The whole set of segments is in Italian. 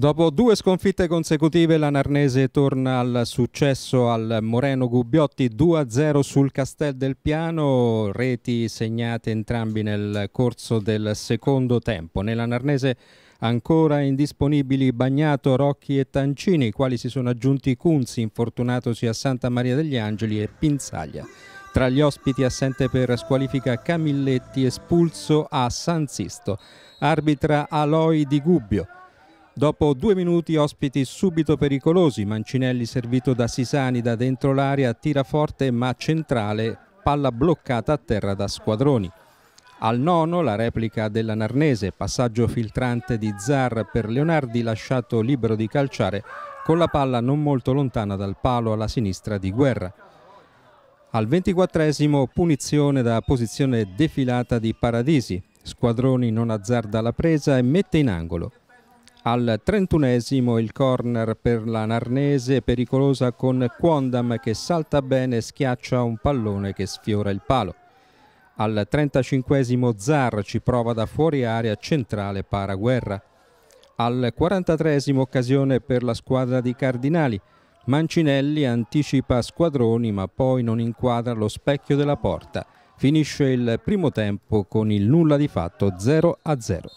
Dopo due sconfitte consecutive la Narnese torna al successo al Moreno Gubbiotti 2-0 sul Castel del Piano, reti segnate entrambi nel corso del secondo tempo. Nella Narnese ancora indisponibili Bagnato, Rocchi e Tancini, i quali si sono aggiunti Cunzi, infortunatosi a Santa Maria degli Angeli e Pinzaglia. Tra gli ospiti assente per squalifica Camilletti espulso a San Sisto. Arbitra Aloi Di Gubbio. Dopo due minuti ospiti subito pericolosi, Mancinelli servito da Sisani da dentro l'area, tira forte ma centrale, palla bloccata a terra da Squadroni. Al nono la replica della Narnese, passaggio filtrante di Zar per Leonardi lasciato libero di calciare con la palla non molto lontana dal palo alla sinistra di Guerra. Al ventiquattresimo punizione da posizione defilata di Paradisi, Squadroni non azzarda la presa e mette in angolo. Al trentunesimo il corner per la Narnese, pericolosa con Quondam che salta bene e schiaccia un pallone che sfiora il palo. Al trentacinquesimo Zar ci prova da fuori area centrale para guerra. Al 43 occasione per la squadra di Cardinali. Mancinelli anticipa Squadroni ma poi non inquadra lo specchio della porta. Finisce il primo tempo con il nulla di fatto 0 a 0.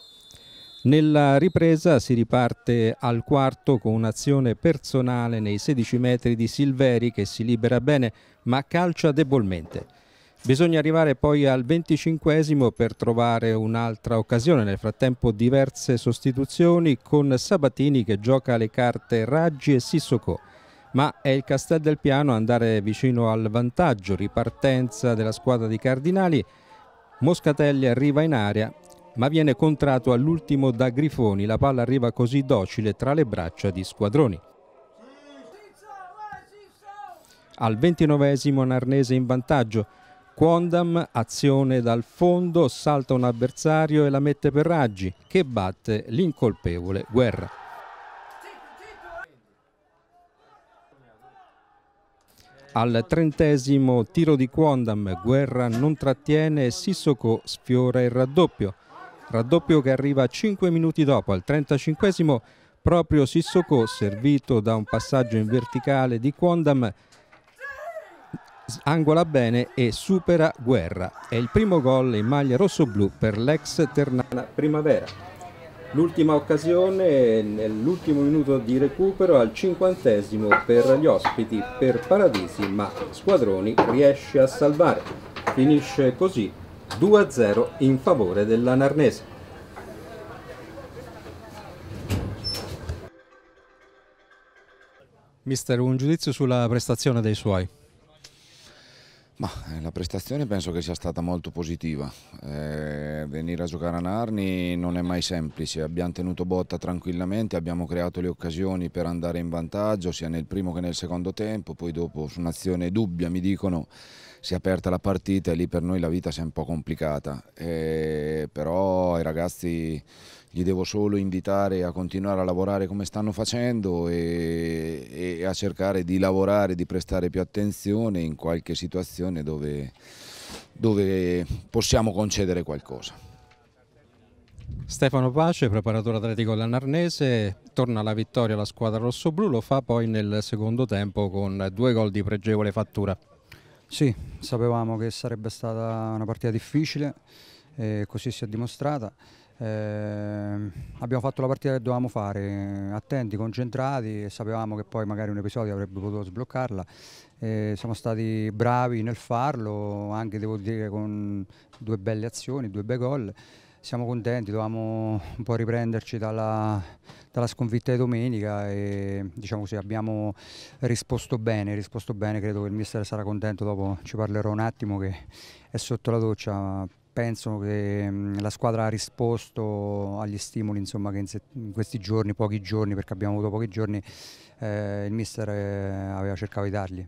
Nella ripresa si riparte al quarto con un'azione personale nei 16 metri di Silveri che si libera bene ma calcia debolmente. Bisogna arrivare poi al 25 per trovare un'altra occasione, nel frattempo diverse sostituzioni con Sabatini che gioca le carte Raggi e Sissoko. Ma è il Castel del Piano andare vicino al vantaggio, ripartenza della squadra di Cardinali, Moscatelli arriva in area ma viene contrato all'ultimo da Grifoni, la palla arriva così docile tra le braccia di Squadroni. Al ventinovesimo Narnese in vantaggio, Quondam, azione dal fondo, salta un avversario e la mette per raggi, che batte l'incolpevole Guerra. Al trentesimo tiro di Quondam, Guerra non trattiene e Sissoko sfiora il raddoppio raddoppio che arriva 5 minuti dopo al 35esimo proprio Sissoko servito da un passaggio in verticale di Quondam angola bene e supera Guerra è il primo gol in maglia rosso-blu per l'ex Ternana Primavera l'ultima occasione nell'ultimo minuto di recupero al cinquantesimo per gli ospiti per Paradisi ma Squadroni riesce a salvare finisce così 2-0 in favore della Narnese. Mister, un giudizio sulla prestazione dei suoi? Ma, eh, la prestazione penso che sia stata molto positiva. Eh, venire a giocare a Narni non è mai semplice. Abbiamo tenuto botta tranquillamente, abbiamo creato le occasioni per andare in vantaggio sia nel primo che nel secondo tempo. Poi dopo su un'azione dubbia mi dicono si è aperta la partita e lì per noi la vita si è un po' complicata, e, però ai ragazzi li devo solo invitare a continuare a lavorare come stanno facendo e, e a cercare di lavorare, di prestare più attenzione in qualche situazione dove, dove possiamo concedere qualcosa. Stefano Pace, preparatore atletico dell'Anarnese, torna alla vittoria la squadra rossoblu, lo fa poi nel secondo tempo con due gol di pregevole fattura. Sì, sapevamo che sarebbe stata una partita difficile, e così si è dimostrata. Eh, abbiamo fatto la partita che dovevamo fare, attenti, concentrati e sapevamo che poi magari un episodio avrebbe potuto sbloccarla. Eh, siamo stati bravi nel farlo, anche devo dire con due belle azioni, due bei gol siamo contenti, dovevamo un po' riprenderci dalla, dalla sconfitta di domenica e diciamo così, abbiamo risposto bene, risposto bene, credo che il mister sarà contento, dopo ci parlerò un attimo che è sotto la doccia, penso che la squadra ha risposto agli stimoli insomma, che in, questi giorni, pochi giorni, perché abbiamo avuto pochi giorni, eh, il mister eh, aveva cercato di dargli.